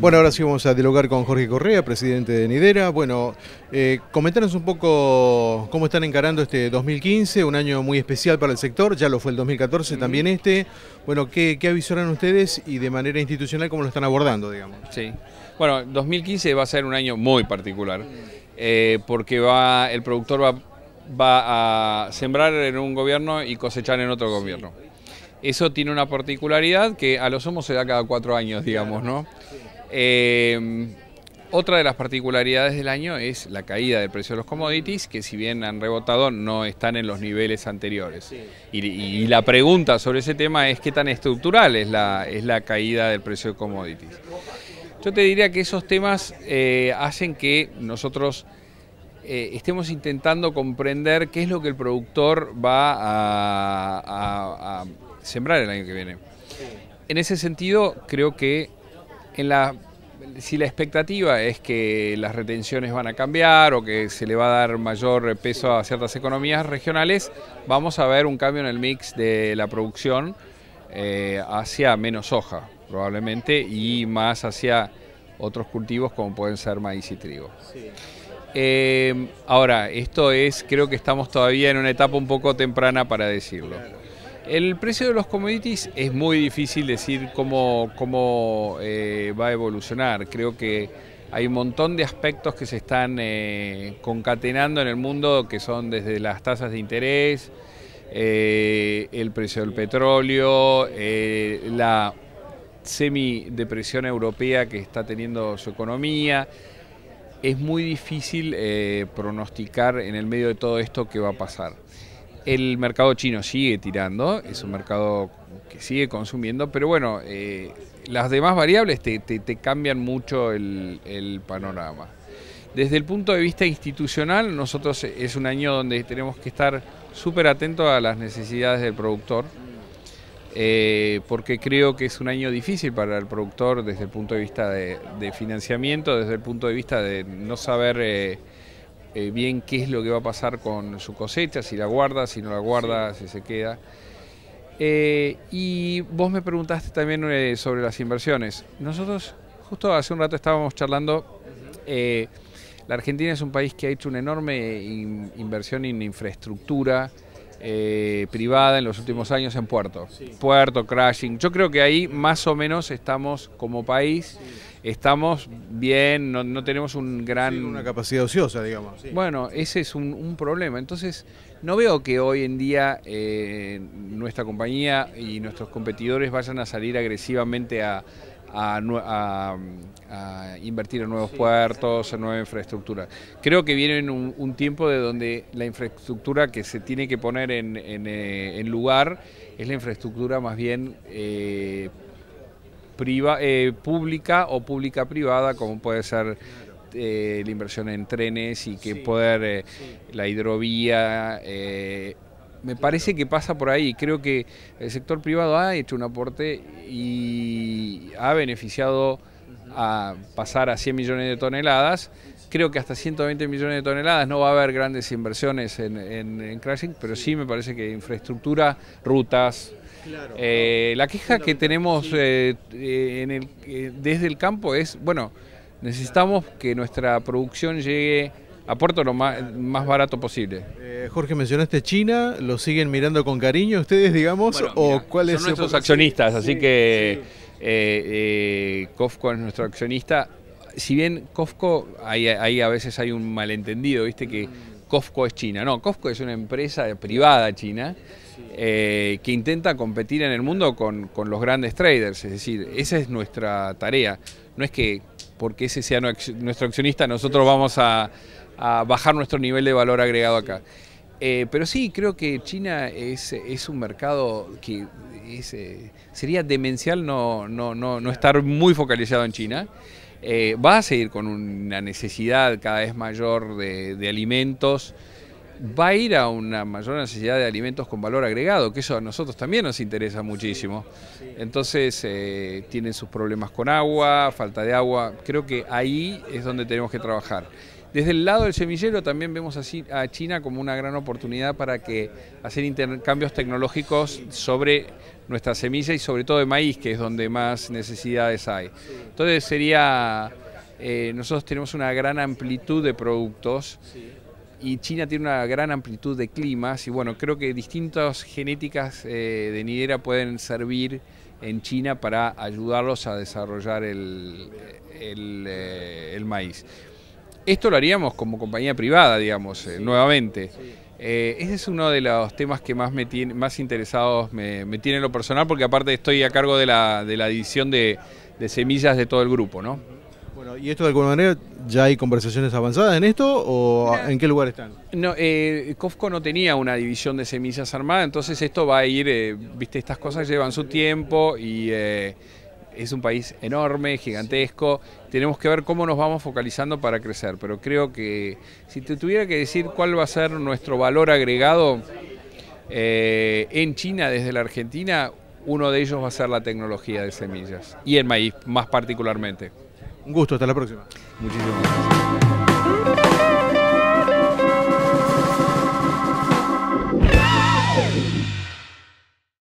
Bueno, ahora sí vamos a dialogar con Jorge Correa, presidente de Nidera. Bueno, eh, un poco cómo están encarando este 2015, un año muy especial para el sector, ya lo fue el 2014 también este. Bueno, ¿qué, ¿qué, avisoran ustedes y de manera institucional cómo lo están abordando, digamos? Sí, bueno, 2015 va a ser un año muy particular, eh, porque va, el productor va, a sembrar en un gobierno y cosechar en otro gobierno. Eso tiene una particularidad que a lo sumo se da cada cuatro años, digamos, ¿no? Eh, otra de las particularidades del año es la caída del precio de los commodities, que si bien han rebotado, no están en los niveles anteriores. Y, la pregunta sobre ese tema es qué tan estructural es la, es la caída del precio de commodities. Yo te diría que esos temas eh, hacen que nosotros eh, estemos intentando comprender qué es lo que el productor va a, sembrar el año que viene. En ese sentido, creo que en la si la expectativa es que las retenciones van a cambiar o que se le va a dar mayor peso a ciertas economías regionales, vamos a ver un cambio en el mix de la producción eh, hacia menos soja, probablemente, y más hacia otros cultivos como pueden ser maíz y trigo. Eh, ahora, esto es, creo que estamos todavía en una etapa un poco temprana para decirlo. El precio de los commodities es muy difícil decir cómo, cómo eh, va a evolucionar. Creo que hay un montón de aspectos que se están eh, concatenando en el mundo, que son desde las tasas de interés, el precio del petróleo, la semi-depresión europea que está teniendo su economía. Es muy difícil eh, pronosticar en el medio de todo esto qué va a pasar. El mercado chino sigue tirando, es un mercado que sigue consumiendo, pero bueno, eh, las demás variables te, cambian mucho el, el panorama. Desde el punto de vista institucional, nosotros es un año donde tenemos que estar súper atentos a las necesidades del productor. Eh, porque creo que es un año difícil para el productor desde el punto de vista de, financiamiento, desde el punto de vista de no saber eh, eh, bien qué es lo que va a pasar con su cosecha, si la guarda, si no la guarda, si se queda. y vos me preguntaste también sobre las inversiones. Nosotros justo hace un rato estábamos charlando, la Argentina es un país que ha hecho una enorme inversión en infraestructura, eh, privada en los últimos años en Puerto. Puerto, crashing. Yo creo que ahí más o menos estamos como país, estamos bien, no, no, tenemos un gran... una capacidad ociosa, digamos. Bueno, ese es un, problema. Entonces, no veo que hoy en día eh, nuestra compañía y nuestros competidores vayan a salir agresivamente a a, invertir en nuevos puertos, en nueva infraestructura. Creo que viene un, tiempo de donde la infraestructura que se tiene que poner en, eh, lugar es la infraestructura más bien eh, eh, pública o pública-privada, como puede ser la inversión en trenes y que poder la hidrovía me parece que pasa por ahí. Creo que el sector privado ha hecho un aporte y ha beneficiado a pasar a 100 millones de toneladas. Creo que hasta 120 millones de toneladas no va a haber grandes inversiones en, en, crashing, pero sí me parece que infraestructura, rutas. Eh, la queja que tenemos eh, eh, en desde el campo es, bueno, necesitamos que nuestra producción llegue a puerto lo más, más barato posible. Jorge, mencionaste China, ¿lo siguen mirando con cariño ustedes, digamos? o cuáles son esos accionistas, así que eh, Kofco eh, es nuestro accionista. Si bien Kofco, ahí, a veces hay un malentendido, viste que Kofco es China. No, Kofco es una empresa privada china eh, que intenta competir en el mundo con, los grandes traders. Es decir, esa es nuestra tarea. No es que porque ese sea nuestro accionista nosotros vamos a, bajar nuestro nivel de valor agregado acá. Eh, pero sí, creo que China es, es un mercado que eh, sería demencial no, no, no, no, estar muy focalizado en China. Eh, va a seguir con una necesidad cada vez mayor de, alimentos va a ir a una mayor necesidad de alimentos con valor agregado, que eso a nosotros también nos interesa muchísimo. Entonces eh, tienen sus problemas con agua, falta de agua, creo que ahí es donde tenemos que trabajar. Desde el lado del semillero también vemos a China como una gran oportunidad para que hacer intercambios tecnológicos sobre nuestra semilla y sobre todo de maíz, que es donde más necesidades hay. Entonces sería, eh, nosotros tenemos una gran amplitud de productos y China tiene una gran amplitud de climas y bueno, creo que distintas genéticas eh, de nidera pueden servir en China para ayudarlos a desarrollar el eh, maíz. Esto lo haríamos como compañía privada, digamos, eh, nuevamente. Eh, ese es uno de los temas que más me más interesados me, tiene en lo personal, porque aparte estoy a cargo de la, de la división de, semillas de todo el grupo, ¿no? Bueno, ¿y esto de alguna manera ya hay conversaciones avanzadas en esto o en qué lugar están? No, eh, Cofco no tenía una división de semillas armada, entonces esto va a ir, eh, viste, estas cosas llevan su tiempo y es un país enorme, gigantesco, tenemos que ver cómo nos vamos focalizando para crecer, pero creo que si te tuviera que decir cuál va a ser nuestro valor agregado eh, en China desde la Argentina, uno de ellos va a ser la tecnología de semillas y el maíz más particularmente. Un gusto, hasta la próxima. Muchísimas gracias.